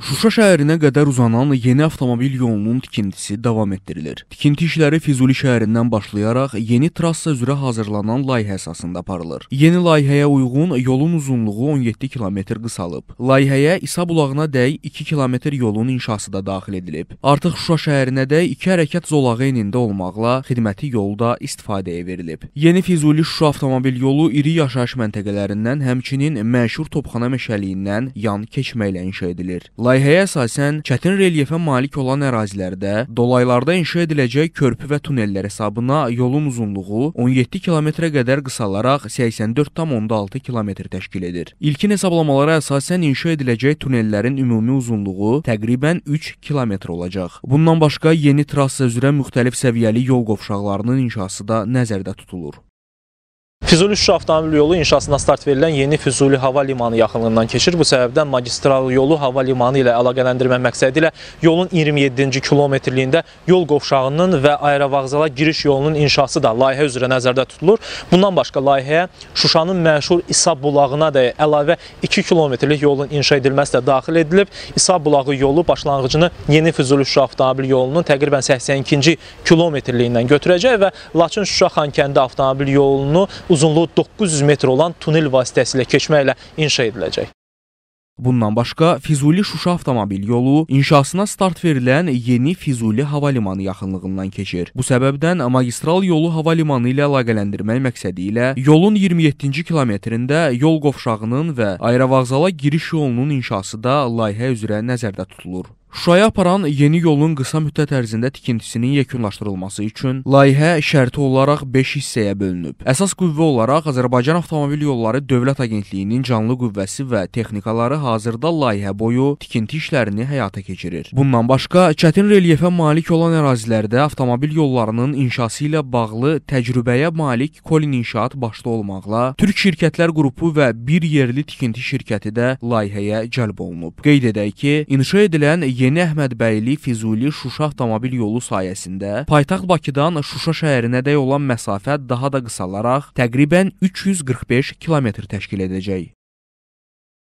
Şuşa şəhərinə qədər uzanan yeni avtomobil yolunun tikintisi davam etdirilir. Tikinti işləri Füzuli şəhərindən başlayaraq yeni trassa üzrə hazırlanan layihə əsasında aparılır. Yeni layihəyə uyğun yolun uzunluğu 17 kilometr qısalıb. Layihəyə İsa bulağına dəy 2 kilometr yolun inşası da daxil edilib. Artıq Şuşa şəhərinə də 2 hərəkət zolağı enində olmaqla xidməti yolda istifadəyə verilib. Yeni Füzuli-Şuşa avtomobil yolu iri yaşayış məntəqələrindən, həmçinin məşhur Topxana meşəliyindən yan keçməklə inşa edilir. Layihəyə əsasən çətin relyefə malik olan ərazilərdə dolaylarda inşa ediləcək körpü və tunellər hesabına yolun uzunluğu 17 kilometrə qədər qısalaraq 84,6 kilometr təşkil edir. İlkin hesablamalara əsasən inşa ediləcək tunellərin ümumi uzunluğu təqribən 3 kilometr olacaq. Bundan başqa yeni trassa üzrə müxtəlif səviyyəli yol qovşaqlarının inşası da nəzərdə tutulur. Füzuli-Şuşa avtomobil yolu inşasına start verilən yeni Füzuli hava limanı yaxınlığından keçir. Bu səbəbdən magistral yolu hava limanı ilə əlaqələndirmə məqsədi ilə yolun 27-ci kilometrliyində yol qovşağının və aerovağzala giriş yolunun inşası da layihə üzrə nəzərdə tutulur. Bundan başqa layihəyə Şuşanın məşhur İsa bulağına da əlavə 2 kilometrlik yolun inşa edilməsi də daxil edilib. İsa bulağı yolu başlanğıcını yeni Füzuli-Şuşa avtomobil yolunun təqribən 82-ci kilometrliyindən götürəcək və Laçın-Şuşa-Xankəndi avtomobil yolunu uzunluğu 900 metr olan tunel vasitəsilə keçməklə inşa ediləcək. Bundan başqa Füzuli-Şuşa avtomobil yolu inşasına start verilən yeni Füzuli hava limanı yaxınlığından keçir. Bu səbəbdən magistral yolu hava limanı ilə əlaqələndirmək məqsədi ilə yolun 27-ci kilometrində yol qovşağının və aerovağzala giriş yolunun inşası da layihə üzrə nəzərdə tutulur. Şuşaya aparan yeni yolun qısa müddət ərzində tikintisinin yekunlaşdırılması üçün layihə şərti olaraq 5 hissəyə bölünüb. Əsas qüvvə olaraq Azərbaycan Avtomobil Yolları Dövlət Agentliyinin canlı qüvvəsi və texnikaları hazırda layihə boyu tikinti işlərini həyata keçirir. Bundan başqa çətin relyefə malik olan ərazilərdə avtomobil yollarının inşası ilə bağlı təcrübəyə malik Kolin İnşaat başda olmaqla Türk şirkətlər qrupu və bir yerli tikinti şirkəti də layihəyə cəlb olunub. Qeyd edək ki, inşa edilən yeni Yeni Əhmədbəyli, Füzuli, Şuşa avtomobil yolu sayəsində paytaxt Bakıdan Şuşa şəhərinədək olan məsafə daha da qısalaraq təqribən 345 km təşkil edəcək.